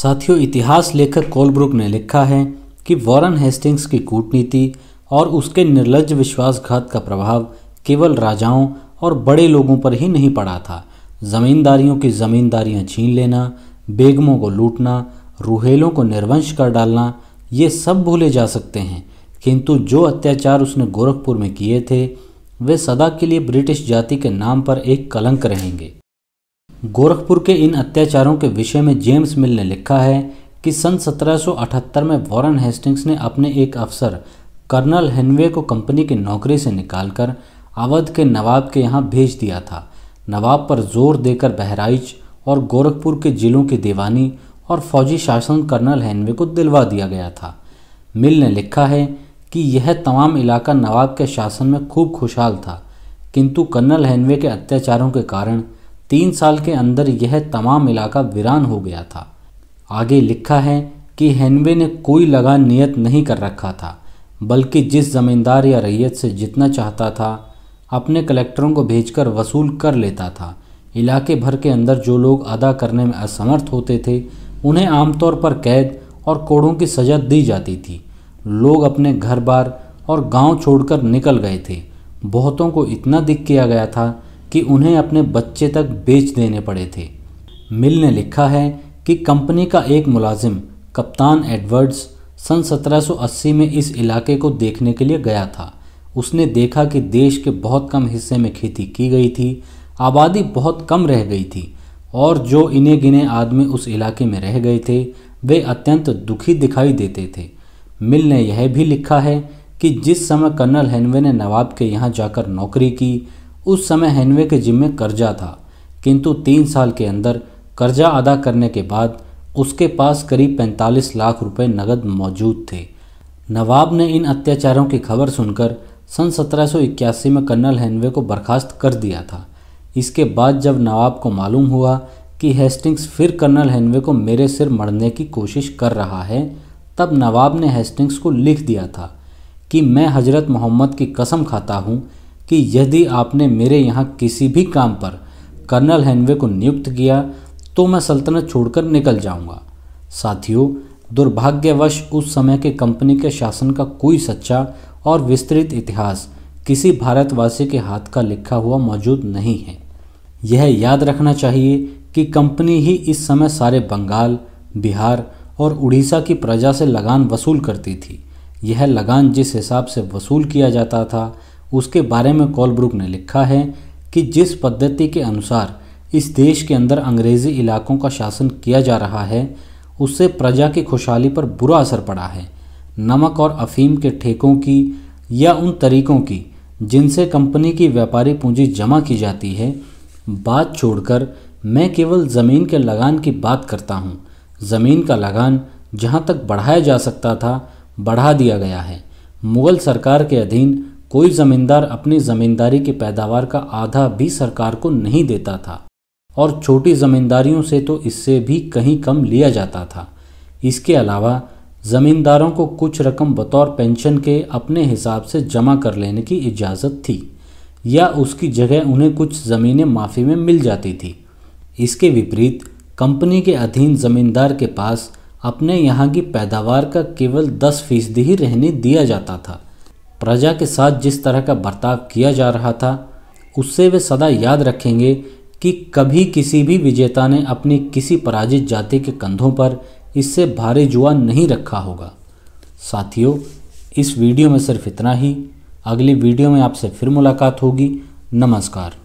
साथियों इतिहास लेखक कोलब्रुक ने लिखा है कि वॉरन हेस्टिंग्स की कूटनीति और उसके निर्लज विश्वासघात का प्रभाव केवल राजाओं और बड़े लोगों पर ही नहीं पड़ा था ज़मींदारियों की ज़मींदारियां छीन लेना बेगमों को लूटना रूहेलों को निर्वंश कर डालना ये सब भूले जा सकते हैं किंतु जो अत्याचार उसने गोरखपुर में किए थे वे सदा के लिए ब्रिटिश जाति के नाम पर एक कलंक रहेंगे गोरखपुर के इन अत्याचारों के विषय में जेम्स मिल ने लिखा है कि सन 1778 में वॉरेन हेस्टिंग्स ने अपने एक अफसर कर्नल हेनवे को कंपनी की नौकरी से निकालकर अवध के नवाब के यहाँ भेज दिया था नवाब पर जोर देकर बहराइच और गोरखपुर के जिलों की दीवानी और फौजी शासन कर्नल हेनवे को दिलवा दिया गया था मिल ने लिखा है कि यह तमाम इलाका नवाब के शासन में खूब खुशहाल था किंतु कर्नल हेनवे के अत्याचारों के कारण तीन साल के अंदर यह तमाम इलाका वीरान हो गया था आगे लिखा है कि हेनवे ने कोई लगान नियत नहीं कर रखा था बल्कि जिस ज़मींदार या रैयत से जितना चाहता था अपने कलेक्टरों को भेजकर वसूल कर लेता था इलाके भर के अंदर जो लोग अदा करने में असमर्थ होते थे उन्हें आमतौर पर कैद और कोड़ों की सजा दी जाती थी लोग अपने घर बार और गांव छोड़कर निकल गए थे बहुतों को इतना दिख किया गया था कि उन्हें अपने बच्चे तक बेच देने पड़े थे मिल ने लिखा है कि कंपनी का एक मुलाजिम कप्तान एडवर्ड्स सन 1780 में इस इलाके को देखने के लिए गया था उसने देखा कि देश के बहुत कम हिस्से में खेती की गई थी आबादी बहुत कम रह गई थी और जो इन्हें गिने आदमी उस इलाके में रह गए थे वे अत्यंत दुखी दिखाई देते थे मिल ने यह भी लिखा है कि जिस समय कर्नल हेनवे ने नवाब के यहाँ जाकर नौकरी की उस समय हैनवे के जिम्मे कर्जा था किंतु तीन साल के अंदर कर्जा अदा करने के बाद उसके पास करीब 45 लाख रुपए नगद मौजूद थे नवाब ने इन अत्याचारों की खबर सुनकर सन 1781 में कर्नल हैनवे को बर्खास्त कर दिया था इसके बाद जब नवाब को मालूम हुआ कि हेस्टिंग्स फिर कर्नल हैनवे को मेरे सिर मरने की कोशिश कर रहा है तब नवाब ने हेस्टिंग्स को लिख दिया था कि मैं हजरत मोहम्मद की कसम खाता हूँ कि यदि आपने मेरे यहाँ किसी भी काम पर कर्नल हैनवे को नियुक्त किया तो मैं सल्तनत छोड़कर निकल जाऊँगा साथियों दुर्भाग्यवश उस समय के कंपनी के शासन का कोई सच्चा और विस्तृत इतिहास किसी भारतवासी के हाथ का लिखा हुआ मौजूद नहीं है यह याद रखना चाहिए कि कंपनी ही इस समय सारे बंगाल बिहार और उड़ीसा की प्रजा से लगान वसूल करती थी यह लगान जिस हिसाब से वसूल किया जाता था उसके बारे में कॉलब्रुक ने लिखा है कि जिस पद्धति के अनुसार इस देश के अंदर अंग्रेज़ी इलाकों का शासन किया जा रहा है उससे प्रजा की खुशहाली पर बुरा असर पड़ा है नमक और अफीम के ठेकों की या उन तरीकों की जिनसे कंपनी की व्यापारी पूंजी जमा की जाती है बात छोड़कर मैं केवल ज़मीन के लगान की बात करता हूँ ज़मीन का लगान जहाँ तक बढ़ाया जा सकता था बढ़ा दिया गया है मुग़ल सरकार के अधीन कोई ज़मींदार अपनी ज़मींदारी की पैदावार का आधा भी सरकार को नहीं देता था और छोटी ज़मींदारियों से तो इससे भी कहीं कम लिया जाता था इसके अलावा ज़मींदारों को कुछ रकम बतौर पेंशन के अपने हिसाब से जमा कर लेने की इजाज़त थी या उसकी जगह उन्हें कुछ ज़मीनें माफ़ी में मिल जाती थी इसके विपरीत कंपनी के अधीन ज़मींदार के पास अपने यहाँ की पैदावार का केवल दस फीसदी ही रहने दिया जाता था प्रजा के साथ जिस तरह का बर्ताव किया जा रहा था उससे वे सदा याद रखेंगे कि कभी किसी भी विजेता ने अपनी किसी पराजित जाति के कंधों पर इससे भारी जुआ नहीं रखा होगा साथियों इस वीडियो में सिर्फ इतना ही अगली वीडियो में आपसे फिर मुलाकात होगी नमस्कार